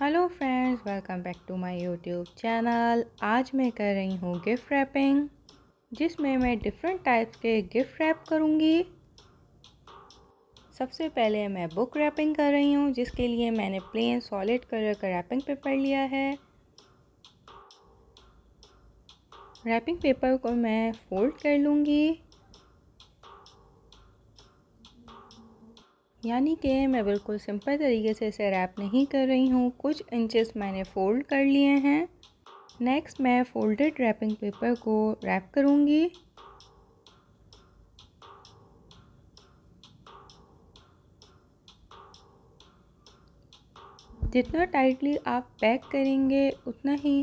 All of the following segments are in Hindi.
hello friends welcome back to my YouTube channel आज मैं कर रही हूँ गिफ्ट रैपिंग जिसमें मैं डिफरेंट टाइप्स के गिफ्ट रैप करूँगी सबसे पहले मैं बुक रैपिंग कर रही हूँ जिसके लिए मैंने प्लेन सॉलिड कलर का रैपिंग पेपर लिया है रैपिंग पेपर को मैं फोल्ड कर लूँगी यानी कि मैं बिल्कुल सिंपल तरीके से इसे रैप नहीं कर रही हूँ कुछ इंचेस मैंने फ़ोल्ड कर लिए हैं नेक्स्ट मैं फोल्डेड रैपिंग पेपर को रैप करूँगी जितना टाइटली आप पैक करेंगे उतना ही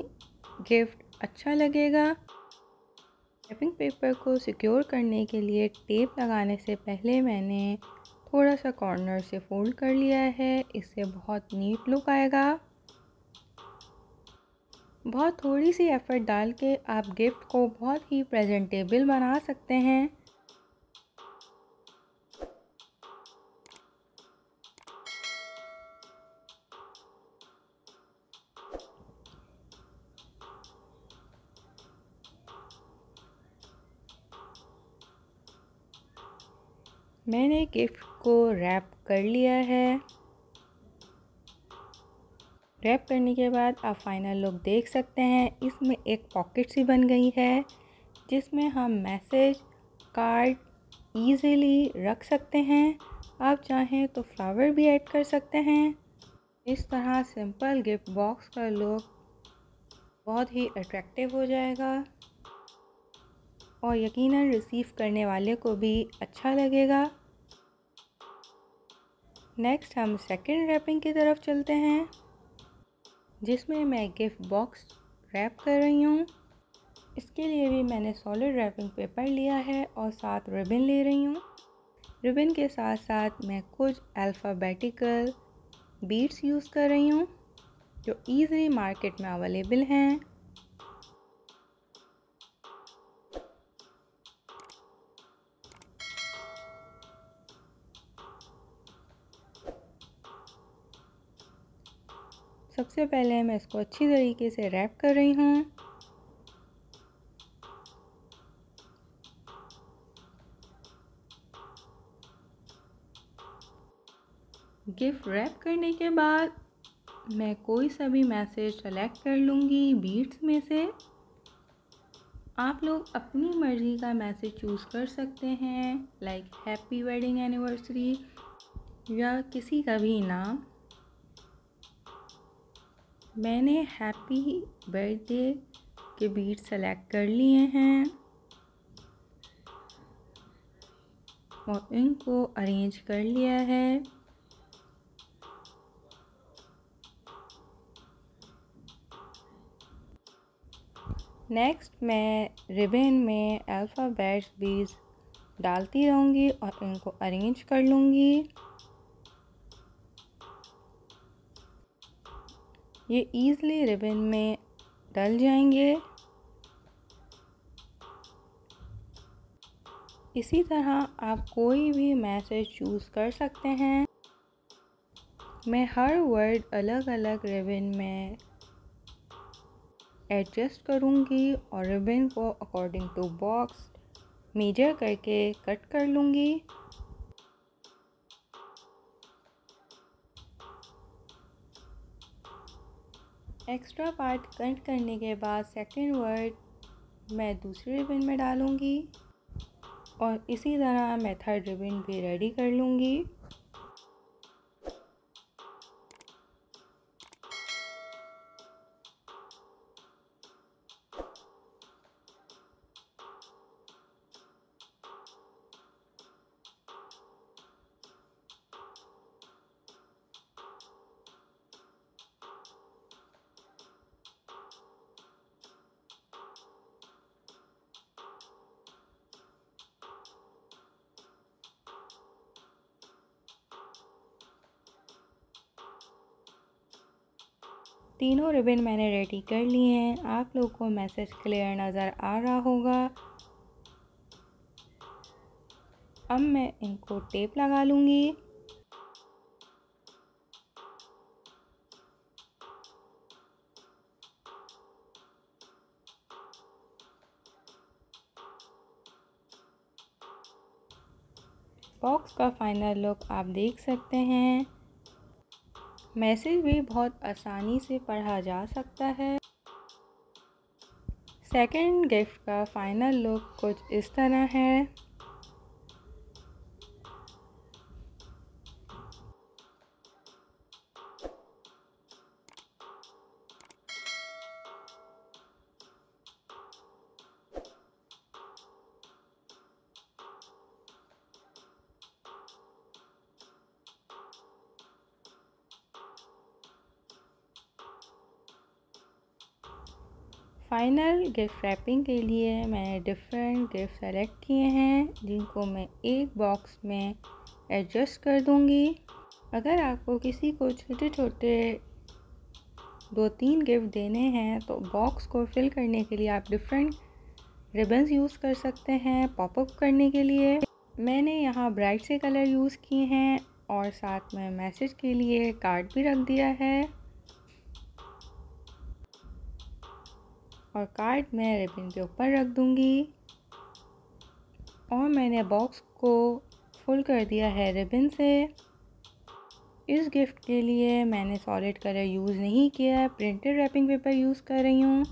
गिफ्ट अच्छा लगेगा रैपिंग पेपर को सिक्योर करने के लिए टेप लगाने से पहले मैंने थोड़ा सा कॉर्नर से फोल्ड कर लिया है इससे बहुत नीट लुक आएगा बहुत थोड़ी सी एफ़र्ट डाल के आप गिफ्ट को बहुत ही प्रेजेंटेबल बना सकते हैं मैंने गिफ्ट को रैप कर लिया है रैप करने के बाद आप फाइनल लुक देख सकते हैं इसमें एक पॉकेट सी बन गई है जिसमें हम मैसेज कार्ड ईज़िली रख सकते हैं आप चाहें तो फ्लावर भी ऐड कर सकते हैं इस तरह सिंपल गिफ्ट बॉक्स का लुक बहुत ही अट्रैक्टिव हो जाएगा और यकीनन रिसीव करने वाले को भी अच्छा लगेगा नेक्स्ट हम सेकंड रैपिंग की तरफ चलते हैं जिसमें मैं गिफ्ट बॉक्स रैप कर रही हूँ इसके लिए भी मैंने सॉलिड रैपिंग पेपर लिया है और साथ रिबन ले रही हूँ रिबन के साथ साथ मैं कुछ अल्फ़ाबेटिकल बीट्स यूज़ कर रही हूँ जो ईज़िली मार्केट में अवेलेबल हैं सबसे पहले मैं इसको अच्छी तरीके से रैप कर रही हूँ गिफ्ट रैप करने के बाद मैं कोई सा भी मैसेज सेलेक्ट कर लूँगी बीट्स में से आप लोग अपनी मर्ज़ी का मैसेज चूज़ कर सकते हैं लाइक हैप्पी वेडिंग एनिवर्सरी या किसी का भी नाम मैंने हैप्पी बर्थडे के बीट सेलेक्ट कर लिए हैं और इनको अरेंज कर लिया है नेक्स्ट मैं रिबन में अल्फ़ाबेट्स बीज डालती रहूँगी और इनको अरेंज कर लूँगी ये ईज़िली रिबन में डल जाएंगे इसी तरह आप कोई भी मैसेज चूज़ कर सकते हैं मैं हर वर्ड अलग अलग रिबन में एडजस्ट करूँगी और रिबन को अकॉर्डिंग टू बॉक्स मेजर करके कट कर लूँगी एक्स्ट्रा पार्ट कट करने के बाद सेकंड वर्ड मैं दूसरे रिबिन में डालूँगी और इसी तरह मैं थर्ड रिबिन भी रेडी कर लूँगी तीनों रिबन मैंने रेडी कर लिए हैं आप लोग को मैसेज क्लियर नज़र आ रहा होगा अब मैं इनको टेप लगा लूँगी बॉक्स का फाइनल लुक आप देख सकते हैं मैसेज भी बहुत आसानी से पढ़ा जा सकता है सेकेंड गिफ्ट का फाइनल लुक कुछ इस तरह है फाइनल गिफ्ट रैपिंग के लिए मैंने डिफरेंट गिफ्ट सेलेक्ट किए हैं जिनको मैं एक बॉक्स में एडजस्ट कर दूंगी अगर आपको किसी को छोटे छोटे दो तीन गिफ्ट देने हैं तो बॉक्स को फिल करने के लिए आप डिफरेंट रिबन्स यूज़ कर सकते हैं पॉपअप करने के लिए मैंने यहाँ ब्राइट से कलर यूज़ किए हैं और साथ में मैसेज के लिए कार्ड भी रख दिया है और कार्ड मैं रिबिन के ऊपर रख दूँगी और मैंने बॉक्स को फुल कर दिया है रिबिन से इस गिफ्ट के लिए मैंने सॉलिड कलर यूज़ नहीं किया है प्रिंटेड रैपिंग पेपर यूज़ कर रही हूँ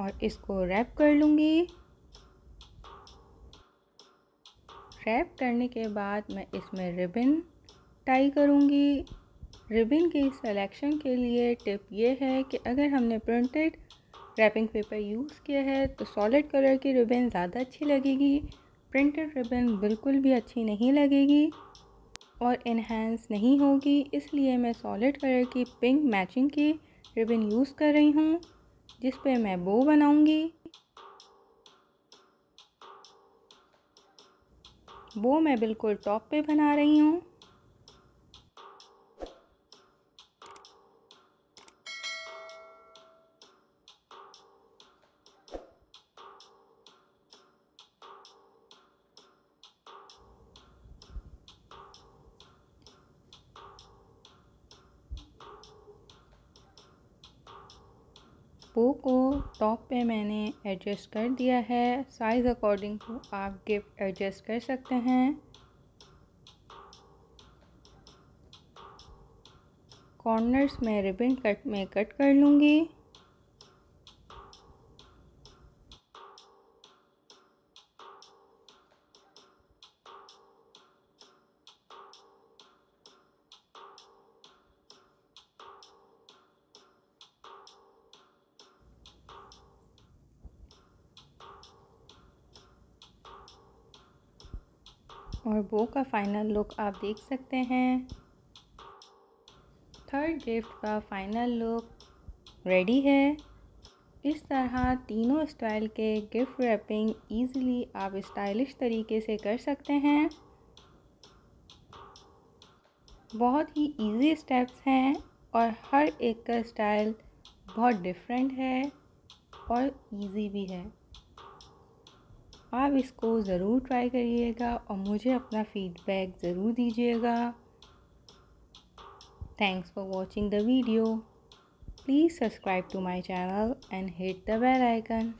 और इसको रैप कर लूँगी रैप करने के बाद मैं इसमें रिबन टाई करूँगी रिबिन की सिलेक्शन के लिए टिप ये है कि अगर हमने प्रिंटेड रैपिंग पेपर यूज़ किया है तो सॉलिड कलर की रिबिन ज़्यादा अच्छी लगेगी प्रिंटेड रिबन बिल्कुल भी अच्छी नहीं लगेगी और इन्हेंस नहीं होगी इसलिए मैं सॉलिड कलर की पिंक मैचिंग की रिबिन यूज़ कर रही हूँ जिस पे मैं बो बनाऊँगी बो मैं बिल्कुल टॉप पे बना रही हूँ बुक को टॉप पे मैंने एडजस्ट कर दिया है साइज़ अकॉर्डिंग टू आप गिफ्ट एडजस्ट कर सकते हैं कॉर्नर्स में रिबन कट में कट कर लूँगी और बो का फाइनल लुक आप देख सकते हैं थर्ड गिफ्ट का फाइनल लुक रेडी है इस तरह तीनों स्टाइल के गिफ्ट रैपिंग इजीली आप स्टाइलिश तरीके से कर सकते हैं बहुत ही इजी स्टेप्स हैं और हर एक का स्टाइल बहुत डिफरेंट है और इजी भी है आप इसको ज़रूर ट्राई करिएगा और मुझे अपना फ़ीडबैक ज़रूर दीजिएगा thanks for watching the video please subscribe to my channel and hit the bell icon